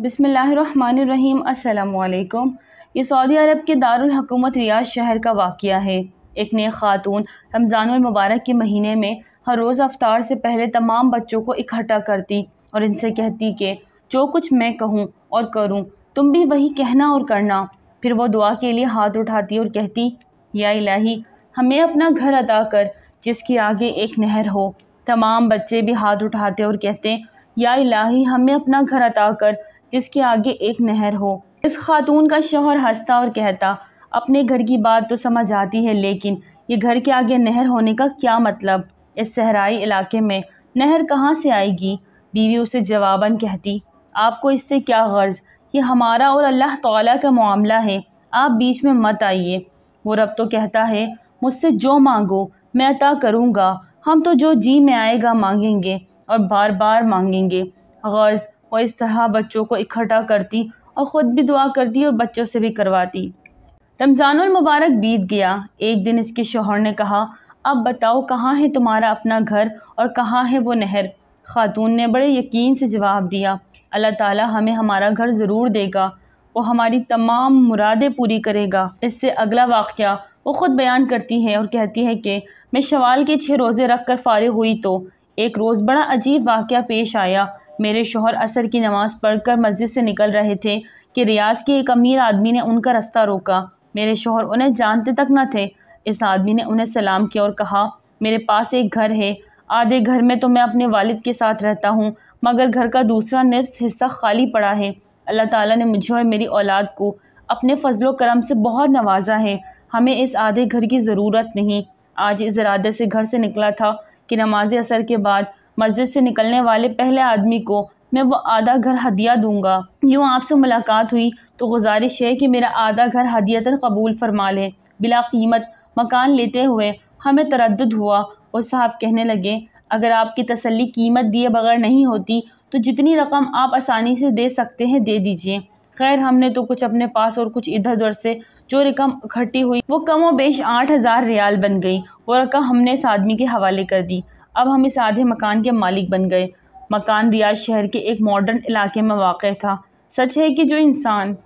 बिसमीम् ये सऊदी अरब के दारकूमत रियाज शहर का वाक़ है एक ने खातून रमज़ानमबारक के महीने में हर रोज़ अफ्तार से पहले तमाम बच्चों को इकट्ठा करती और इनसे कहती कि जो कुछ मैं कहूँ और करूँ तुम भी वही कहना और करना फिर वो दुआ के लिए हाथ उठाती और कहती या इलाही हमें अपना घर अदा कर जिसके आगे एक नहर हो तमाम बच्चे भी हाथ उठाते और कहते या इलाही हमें अपना घर अता कर जिसके आगे एक नहर हो इस खातून का शोहर हंसता और कहता अपने घर की बात तो समझ आती है लेकिन ये घर के आगे नहर होने का क्या मतलब इस सहराई इलाके में नहर कहाँ से आएगी बीवी उसे जवाबन कहती आपको इससे क्या गर्ज ये हमारा और अल्लाह ताला का मामला है आप बीच में मत आइए वो रब तो कहता है मुझसे जो मांगो मैं अता करूँगा हम तो जो जी में आएगा मांगेंगे और बार बार मांगेंगे गर्ज और इस तरह बच्चों को इकट्ठा करती और ख़ुद भी दुआ करती और बच्चों से भी करवाती रमज़ानमबारक बीत गया एक दिन इसके शोहर ने कहा अब बताओ कहाँ है तुम्हारा अपना घर और कहाँ है वो नहर खातून ने बड़े यकीन से जवाब दिया अल्लाह ताला हमें हमारा घर ज़रूर देगा वो हमारी तमाम मुरादें पूरी करेगा इससे अगला वाक़ वो ख़ुद बयान करती है और कहती है कि मैं शवाल के छः रोज़े रख कर फारिग हुई तो एक रोज़ बड़ा अजीब वाक़ पेश आया मेरे शोहर असर की नमाज़ पढ़कर मस्जिद से निकल रहे थे कि रियाज के एक अमीर आदमी ने उनका रास्ता रोका मेरे शोहर उन्हें जानते तक न थे इस आदमी ने उन्हें सलाम किया और कहा मेरे पास एक घर है आधे घर में तो मैं अपने वालिद के साथ रहता हूँ मगर घर का दूसरा नफ्स हिस्सा खाली पड़ा है अल्लाह ताला ने मुझे और मेरी औलाद को अपने फजलो करम से बहुत नवाजा है हमें इस आधे घर की ज़रूरत नहीं आज इस इरादे से घर से निकला था कि नमाज असर के बाद मस्जिद से निकलने वाले पहले आदमी को मैं वो आधा घर हदिया दूंगा यूँ आपसे मुलाकात हुई तो गुजारिश है कि मेरा आधा घर हदियतन कबूल फरमा लें बिला कीमत मकान लेते हुए हमें तरद हुआ और साहब कहने लगे अगर आपकी तसल्ली कीमत दिए बगैर नहीं होती तो जितनी रकम आप आसानी से दे सकते हैं दे दीजिए खैर हमने तो कुछ अपने पास और कुछ इधर उधर से जो रकम इकट्ठी हुई वो कम बेश आठ हज़ार रियाल बन गई वो रकम हमने इस आदमी के हवाले कर दी अब हम इस आधे मकान के मालिक बन गए मकान रियाज शहर के एक मॉडर्न इलाके में वाक़ था सच है कि जो इंसान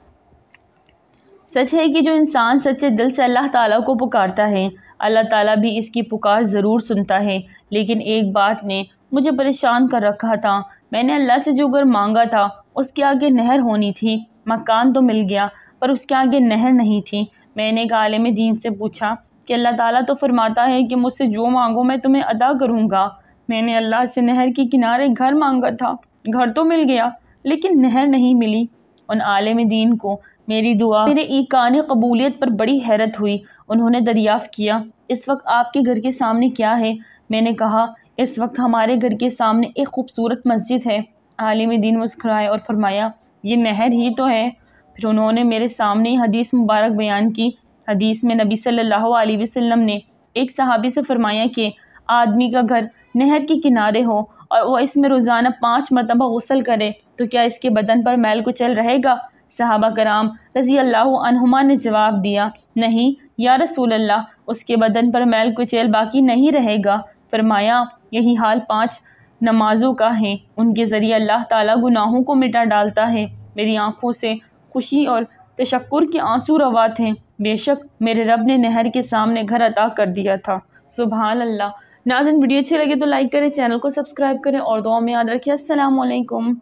सच है कि जो इंसान सच्चे दिल से अल्लाह ताला को पुकारता है अल्लाह ताला भी इसकी पुकार ज़रूर सुनता है लेकिन एक बात ने मुझे परेशान कर रखा था मैंने अल्लाह से जो घर मांगा था उसके आगे नहर होनी थी मकान तो मिल गया पर उसके आगे नहर नहीं थी मैंने एक आलम दीन से पूछा कि अल्लाह ताला तो फरमाता है कि मुझसे जो मांगो मैं तुम्हें अदा करूँगा मैंने अल्लाह से नहर के किनारे घर मांगा था घर तो मिल गया लेकिन नहर नहीं मिली उन आलम दीन को मेरी दुआ मेरे ईकान कबूलियत पर बड़ी हैरत हुई उन्होंने दरियाफ़ किया इस वक्त आपके घर के सामने क्या है मैंने कहा इस वक्त हमारे घर के सामने एक खूबसूरत मस्जिद है आलिम दीन मुस्कराए और फरमाया ये नहर ही तो है फिर उन्होंने मेरे सामने हदीस मुबारक बयान की हदीस में नबी सल्लल्लाहु अलैहि वसल्लम ने एक सहाबी से फरमाया कि आदमी का घर नहर के किनारे हो और वह इसमें रोज़ाना पाँच मरतबा गसल करे तो क्या इसके बदन पर मैल कुचल रहेगा सहाबा कराम रज़ी अल्लाह ने जवाब दिया नहीं या रसूल अल्लाह उसके बदन पर मैल कुचैल बाकी नहीं रहेगा फरमाया यही हाल पाँच नमाजों का है उनके ज़रिए अल्लाह ताला गुनाहों को मिटा डालता है मेरी आँखों से खुशी और तशक्कुर के आंसू रवा थे बेशक मेरे रब ने नहर के सामने घर अदा कर दिया था सुबह अल्लाह नाजन वीडियो अच्छी लगे तो लाइक करें चैनल को सब्सक्राइब करें और दुआ में याद रखिए असलकुम